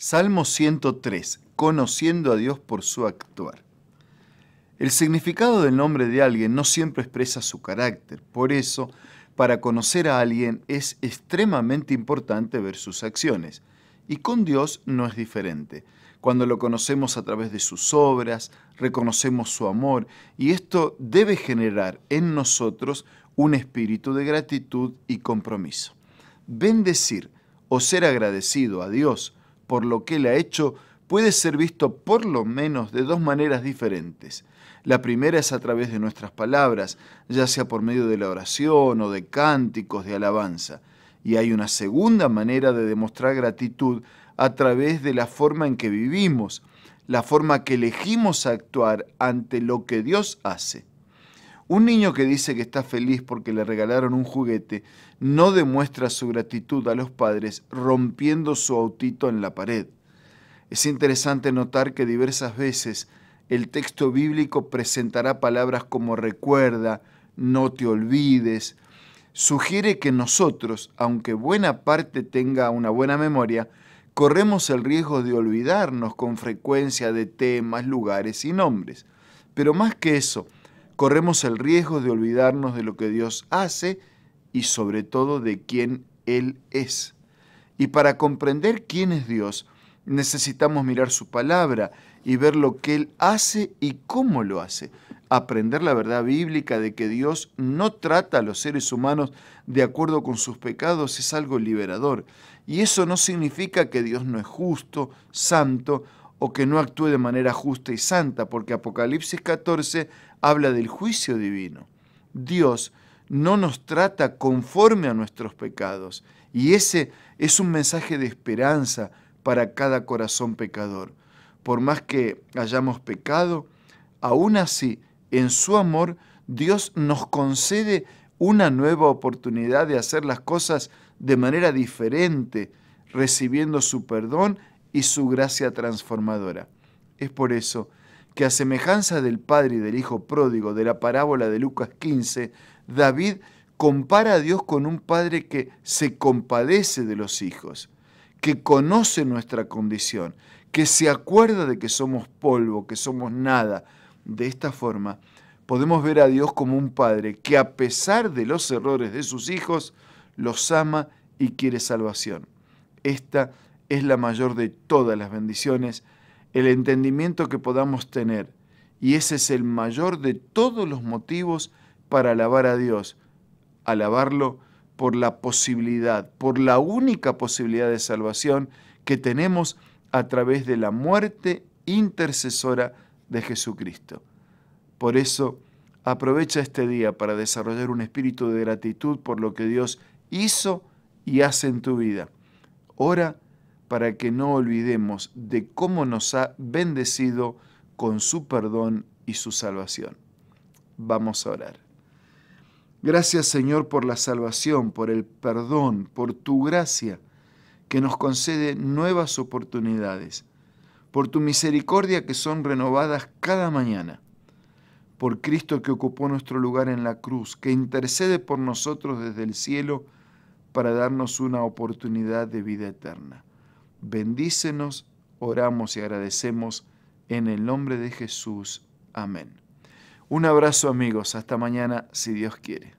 Salmo 103. Conociendo a Dios por su actuar. El significado del nombre de alguien no siempre expresa su carácter. Por eso, para conocer a alguien es extremadamente importante ver sus acciones. Y con Dios no es diferente. Cuando lo conocemos a través de sus obras, reconocemos su amor y esto debe generar en nosotros un espíritu de gratitud y compromiso. Bendecir o ser agradecido a Dios por lo que él ha hecho puede ser visto por lo menos de dos maneras diferentes. La primera es a través de nuestras palabras, ya sea por medio de la oración o de cánticos de alabanza. Y hay una segunda manera de demostrar gratitud a través de la forma en que vivimos, la forma que elegimos actuar ante lo que Dios hace. Un niño que dice que está feliz porque le regalaron un juguete no demuestra su gratitud a los padres rompiendo su autito en la pared. Es interesante notar que diversas veces el texto bíblico presentará palabras como recuerda, no te olvides, sugiere que nosotros, aunque buena parte tenga una buena memoria, corremos el riesgo de olvidarnos con frecuencia de temas, lugares y nombres. Pero más que eso, corremos el riesgo de olvidarnos de lo que Dios hace y sobre todo de quién Él es. Y para comprender quién es Dios, necesitamos mirar su palabra y ver lo que Él hace y cómo lo hace. Aprender la verdad bíblica de que Dios no trata a los seres humanos de acuerdo con sus pecados es algo liberador. Y eso no significa que Dios no es justo, santo o que no actúe de manera justa y santa, porque Apocalipsis 14 habla del juicio divino. Dios no nos trata conforme a nuestros pecados y ese es un mensaje de esperanza para cada corazón pecador. Por más que hayamos pecado, aún así, en su amor, Dios nos concede una nueva oportunidad de hacer las cosas de manera diferente, recibiendo su perdón y su gracia transformadora. Es por eso que a semejanza del Padre y del Hijo pródigo de la parábola de Lucas 15, David compara a Dios con un Padre que se compadece de los hijos, que conoce nuestra condición, que se acuerda de que somos polvo, que somos nada. De esta forma, podemos ver a Dios como un Padre que a pesar de los errores de sus hijos, los ama y quiere salvación. Esta es la mayor de todas las bendiciones, el entendimiento que podamos tener. Y ese es el mayor de todos los motivos para alabar a Dios. Alabarlo por la posibilidad, por la única posibilidad de salvación que tenemos a través de la muerte intercesora de Jesucristo. Por eso, aprovecha este día para desarrollar un espíritu de gratitud por lo que Dios hizo y hace en tu vida. Ora para que no olvidemos de cómo nos ha bendecido con su perdón y su salvación. Vamos a orar. Gracias Señor por la salvación, por el perdón, por tu gracia que nos concede nuevas oportunidades, por tu misericordia que son renovadas cada mañana, por Cristo que ocupó nuestro lugar en la cruz, que intercede por nosotros desde el cielo para darnos una oportunidad de vida eterna. Bendícenos, oramos y agradecemos en el nombre de Jesús. Amén. Un abrazo amigos, hasta mañana si Dios quiere.